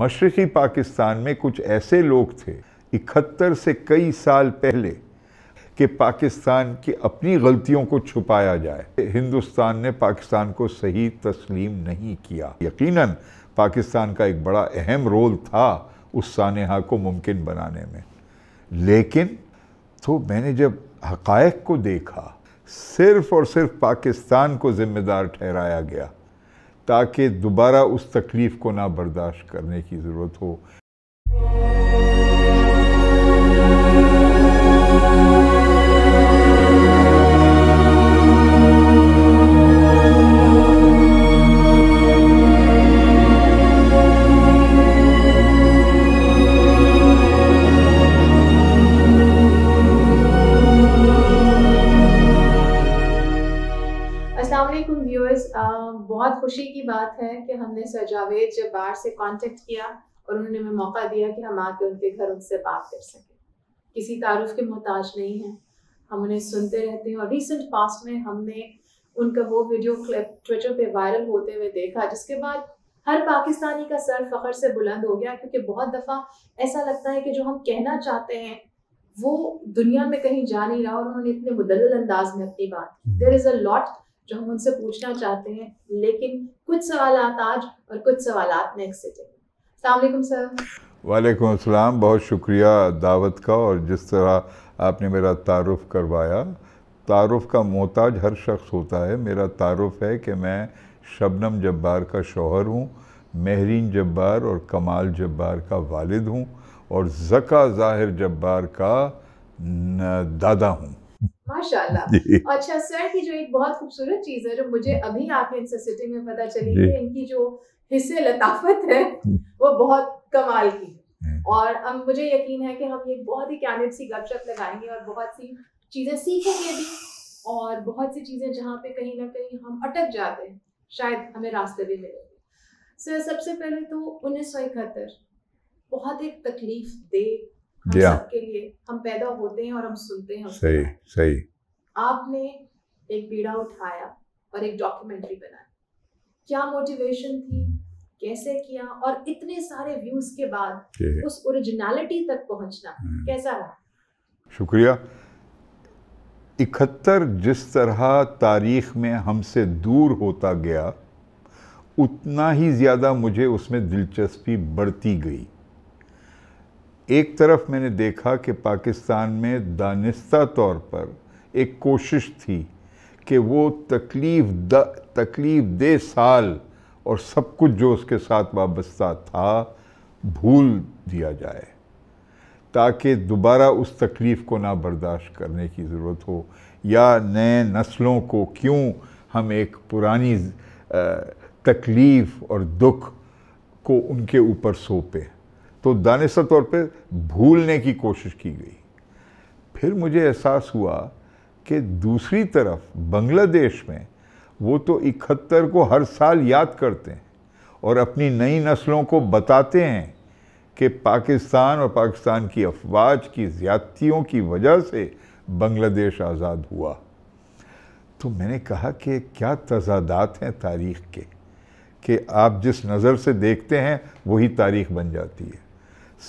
मशरक़ी पाकिस्तान में कुछ ऐसे लोग थे इकहत्तर से कई साल पहले कि पाकिस्तान की अपनी गलतियों को छुपाया जाए हिंदुस्तान ने पाकिस्तान को सही तस्लीम नहीं किया यकीनन पाकिस्तान का एक बड़ा अहम रोल था उस सानहा को मुमकिन बनाने में लेकिन तो मैंने जब हक़ को देखा सिर्फ़ और सिर्फ पाकिस्तान को ज़िम्मेदार ठहराया गया ताकि दोबारा उस तकलीफ़ को ना बर्दाश्त करने की ज़रूरत हो बहुत खुशी की बात है कि हमने सर जावेद बाहर से कांटेक्ट किया और उन्होंने हमें मौका दिया कि हम आके उनके घर उनसे बात कर सकें किसी तारुफ के मोहताज नहीं है हम उन्हें सुनते रहते हैं और रिसेंट पास्ट में हमने उनका वो वीडियो क्लिप ट्विटर पे वायरल होते हुए देखा जिसके बाद हर पाकिस्तानी का सर फखर से बुलंद हो गया क्योंकि बहुत दफ़ा ऐसा लगता है कि जो हम कहना चाहते हैं वो दुनिया में कहीं जा नहीं रहा और उन्होंने इतने मुदल अंदाज में अपनी बात की देर इज़ अ लॉट जो हम उनसे पूछना चाहते हैं लेकिन कुछ सवाल आज और कुछ सवाल नेक्स्ट सेटिंग सलामकुम सर वालेकुम अस्सलाम बहुत शुक्रिया दावत का और जिस तरह आपने मेरा तारुफ करवाया तारुफ का मोहताज हर शख्स होता है मेरा तारुफ है कि मैं शबनम जब्बार का शोहर हूँ महरीन जब्बार और कमाल जब्बार का वालिद हूँ और ज़का ज़ाहिर जब्बार का दादा हूँ माशाल्लाह अच्छा सर की जो एक बहुत खूबसूरत चीज है जो मुझे अभी आके इनसे सिटिंग में पता चली है इनकी जो हिस्से लताफत है वो बहुत कमाल की है और अब मुझे यकीन है कि हम ये बहुत ही कैंडिड सी गपशप लगाएंगे और बहुत सी चीज़ें सीखेंगे भी और बहुत सी चीज़ें जहाँ पे कहीं ना कहीं हम अटक जाते हैं शायद हमें रास्ते भी मिले सर सबसे पहले तो उन्नीस सौ इकहत्तर बहुत एक तकलीफ दे हम yeah. हाँ। सबके लिए हम पैदा होते हैं और हम सुनते हैं सही सही आपने एक बीड़ा उठाया और एक डॉक्यूमेंट्री बनाई क्या मोटिवेशन थी कैसे किया और इतने सारे व्यूज के बाद उस ओरिजिनलिटी तक पहुंचना हम्म। कैसा रहा शुक्रिया इकहत्तर जिस तरह तारीख में हमसे दूर होता गया उतना ही ज़्यादा मुझे उसमें दिलचस्पी बढ़ती गई एक तरफ मैंने देखा कि पाकिस्तान में दानिस्ता तौर पर एक कोशिश थी कि वो तकलीफ द तकलीफ दे साल और सब कुछ जो उसके साथ वाबस्ता था भूल दिया जाए ताकि दोबारा उस तकलीफ़ को ना बर्दाश्त करने की ज़रूरत हो या नए नस्लों को क्यों हम एक पुरानी तकलीफ़ और दुख को उनके ऊपर सौंपे तो दानिश तौर पे भूलने की कोशिश की गई फिर मुझे एहसास हुआ कि दूसरी तरफ बांग्लादेश में वो तो इकहत्तर को हर साल याद करते हैं और अपनी नई नस्लों को बताते हैं कि पाकिस्तान और पाकिस्तान की अफवाज की ज़्यादतियों की वजह से बांग्लादेश आज़ाद हुआ तो मैंने कहा कि क्या तजादात हैं तारीख़ के कि आप जिस नज़र से देखते हैं वही तारीख़ बन जाती है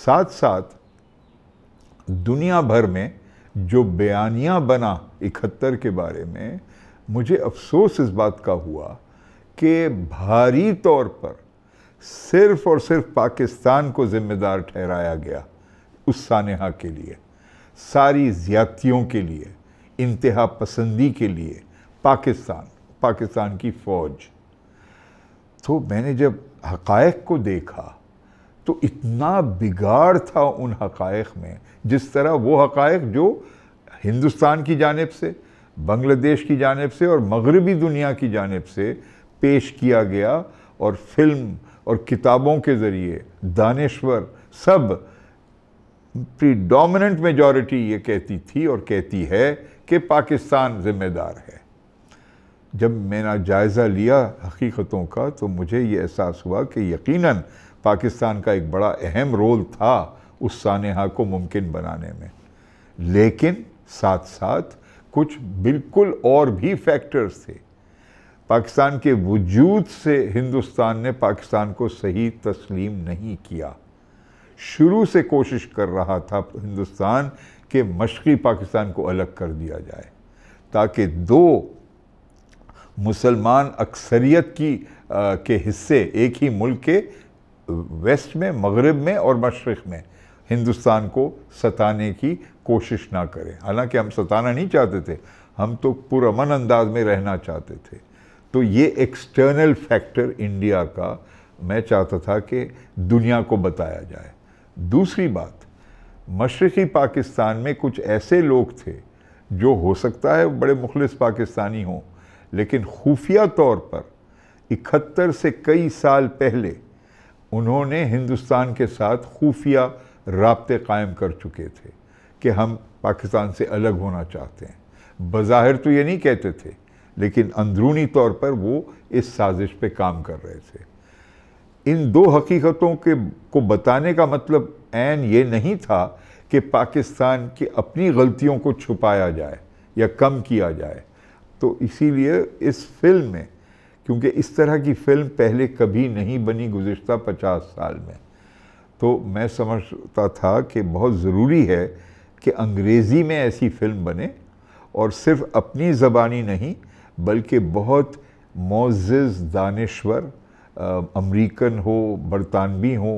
साथ साथ दुनिया भर में जो बयानिया बना इकहत्तर के बारे में मुझे अफसोस इस बात का हुआ कि भारी तौर पर सिर्फ और सिर्फ पाकिस्तान को ज़िम्मेदार ठहराया गया उस सानहा के लिए सारी ज़्यादतियों के लिए इंतहा पसंदी के लिए पाकिस्तान पाकिस्तान की फ़ौज तो मैंने जब हक़ को देखा तो इतना बिगाड़ था उन हकायक में जिस तरह वो हकायक जो हिंदुस्तान की जानब से बांग्लादेश की जानब से और मगरबी दुनिया की जानब से पेश किया गया और फिल्म और किताबों के ज़रिए दानश्वर सब प्रीडोमिनेंट मेजॉरिटी ये कहती थी और कहती है कि पाकिस्तान ज़िम्मेदार है जब मैंने जायज़ा लिया हकीकतों का तो मुझे ये एहसास हुआ कि यकीनन पाकिस्तान का एक बड़ा अहम रोल था उस सानहा को मुमकिन बनाने में लेकिन साथ साथ कुछ बिल्कुल और भी फैक्टर्स थे पाकिस्तान के वजूद से हिंदुस्तान ने पाकिस्तान को सही तस्लीम नहीं किया शुरू से कोशिश कर रहा था हिंदुस्तान के मशरक़ी पाकिस्तान को अलग कर दिया जाए ताकि दो मुसलमान अक्सरियत की आ, के हिस्से एक ही मुल्क के वेस्ट में मगरब में और मशरक़ में हिंदुस्तान को सताने की कोशिश ना करें हालांकि हम सताना नहीं चाहते थे हम तो पुरमन अंदाज में रहना चाहते थे तो ये एक्सटर्नल फैक्टर इंडिया का मैं चाहता था कि दुनिया को बताया जाए दूसरी बात मशरक़ी पाकिस्तान में कुछ ऐसे लोग थे जो हो सकता है बड़े मुखलिस पाकिस्तानी हों लेकिन खुफिया तौर पर इकहत्तर से कई साल पहले उन्होंने हिंदुस्तान के साथ खुफिया रबते कायम कर चुके थे कि हम पाकिस्तान से अलग होना चाहते हैं बज़ाहिर तो ये नहीं कहते थे लेकिन अंदरूनी तौर पर वो इस साजिश पे काम कर रहे थे इन दो हकीकतों के को बताने का मतलब एन ये नहीं था कि पाकिस्तान की अपनी गलतियों को छुपाया जाए या कम किया जाए तो इसीलिए इस फिल्म में क्योंकि इस तरह की फ़िल्म पहले कभी नहीं बनी गुज्त पचास साल में तो मैं समझता था कि बहुत ज़रूरी है कि अंग्रेज़ी में ऐसी फ़िल्म बने और सिर्फ अपनी ज़बानी नहीं बल्कि बहुत मोज़ दानश्वर अमरीकन हो बरतानवी हो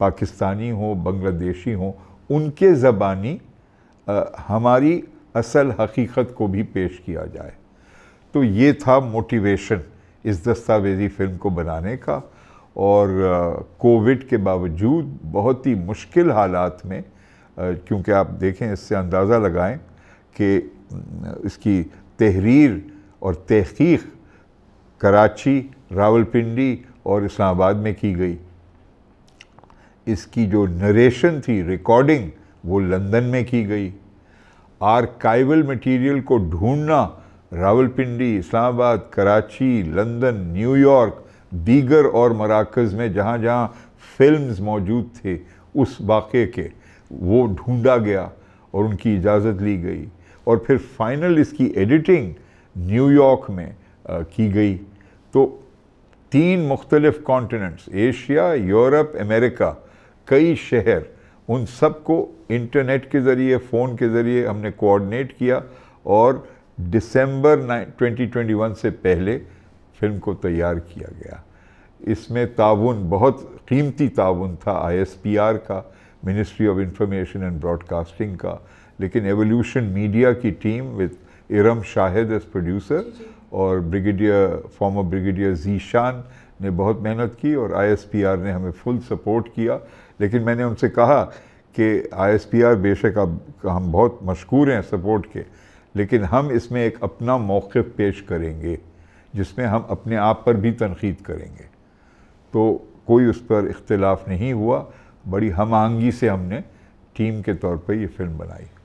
पाकिस्तानी हो बंग्लादेशी हो उनके ज़बानी हमारी असल हकीकत को भी पेश किया जाए तो ये था मोटिवेशन इस दस्तावेजी फिल्म को बनाने का और कोविड के बावजूद बहुत ही मुश्किल हालात में क्योंकि आप देखें इससे अंदाज़ा लगाएं कि इसकी तहरीर और तहकीक कराची रावलपिंडी और इस्लामाबाद में की गई इसकी जो नरेशन थी रिकॉर्डिंग वो लंदन में की गई आर्काइवल मटेरियल को ढूंढना रावलपिंडी इस्लामाबाद कराची लंदन न्यूयॉर्क दीगर और मराकज़ में जहाँ जहाँ फिल्म्स मौजूद थे उस वाक़े के वो ढूंढा गया और उनकी इजाज़त ली गई और फिर फाइनल इसकी एडिटिंग न्यूयॉर्क में आ, की गई तो तीन मुख्तलिफ़ कॉन्टिनेंट्स एशिया यूरोप अमेरिका कई शहर उन सबको इंटरनेट के ज़रिए फ़ोन के ज़रिए हमने कोऑर्डिनेट किया और दिसंबर 2021 से पहले फिल्म को तैयार किया गया इसमें ताउन बहुत कीमती ताउन था आईएसपीआर का ministry of information and broadcasting का लेकिन एवोल्यूशन मीडिया की team with Iram Shahid as producer और ब्रिगेडियर फॉर्मर ब्रिगेडियर जीशान ने बहुत मेहनत की और आईएसपीआर ने हमें फुल सपोर्ट किया लेकिन मैंने उनसे कहा कि आईएसपीआर बेशक अब हम बहुत मशहूर हैं सपोर्ट के लेकिन हम इसमें एक अपना मौक़ पेश करेंगे जिसमें हम अपने आप पर भी तनखीद करेंगे तो कोई उस पर इख्तलाफ नहीं हुआ बड़ी हम आहंगी से हमने टीम के तौर पर ये फिल्म बनाई